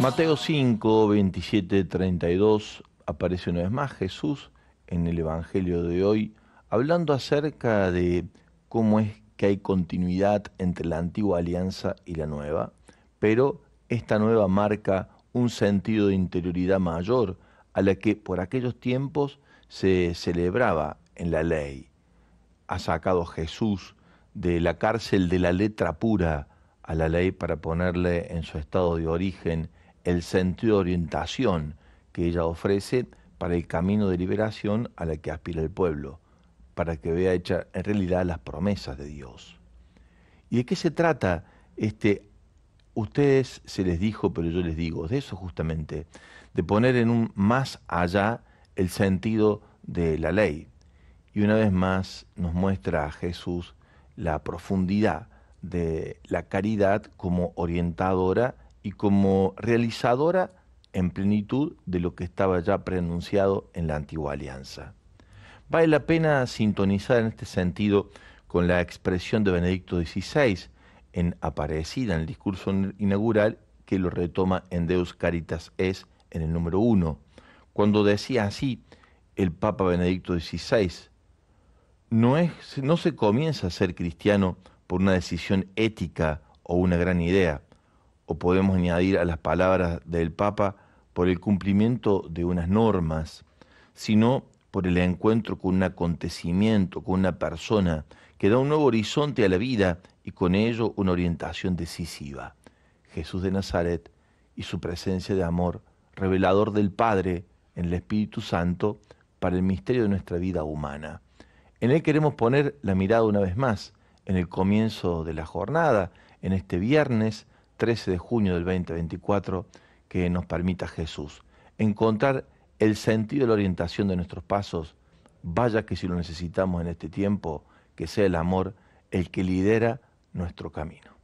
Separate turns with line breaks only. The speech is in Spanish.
Mateo 5, 27, 32 aparece una vez más Jesús en el Evangelio de hoy hablando acerca de cómo es que hay continuidad entre la antigua alianza y la nueva, pero esta nueva marca un sentido de interioridad mayor a la que por aquellos tiempos se celebraba en la ley. Ha sacado Jesús de la cárcel de la letra pura a la ley para ponerle en su estado de origen el sentido de orientación que ella ofrece para el camino de liberación a la que aspira el pueblo, para que vea hecha en realidad las promesas de Dios. ¿Y de qué se trata este ustedes se les dijo, pero yo les digo, de eso justamente, de poner en un más allá el sentido de la ley. Y una vez más nos muestra a Jesús la profundidad de la caridad como orientadora y como realizadora en plenitud de lo que estaba ya preanunciado en la antigua alianza. Vale la pena sintonizar en este sentido con la expresión de Benedicto XVI en Aparecida, en el discurso inaugural, que lo retoma en Deus Caritas Es, en el número uno, cuando decía así el Papa Benedicto XVI, no, es, no se comienza a ser cristiano por una decisión ética o una gran idea o podemos añadir a las palabras del Papa por el cumplimiento de unas normas, sino por el encuentro con un acontecimiento, con una persona que da un nuevo horizonte a la vida y con ello una orientación decisiva. Jesús de Nazaret y su presencia de amor, revelador del Padre en el Espíritu Santo para el misterio de nuestra vida humana. En él queremos poner la mirada una vez más en el comienzo de la jornada, en este viernes, 13 de junio del 2024 que nos permita Jesús. Encontrar el sentido de la orientación de nuestros pasos, vaya que si lo necesitamos en este tiempo, que sea el amor el que lidera nuestro camino.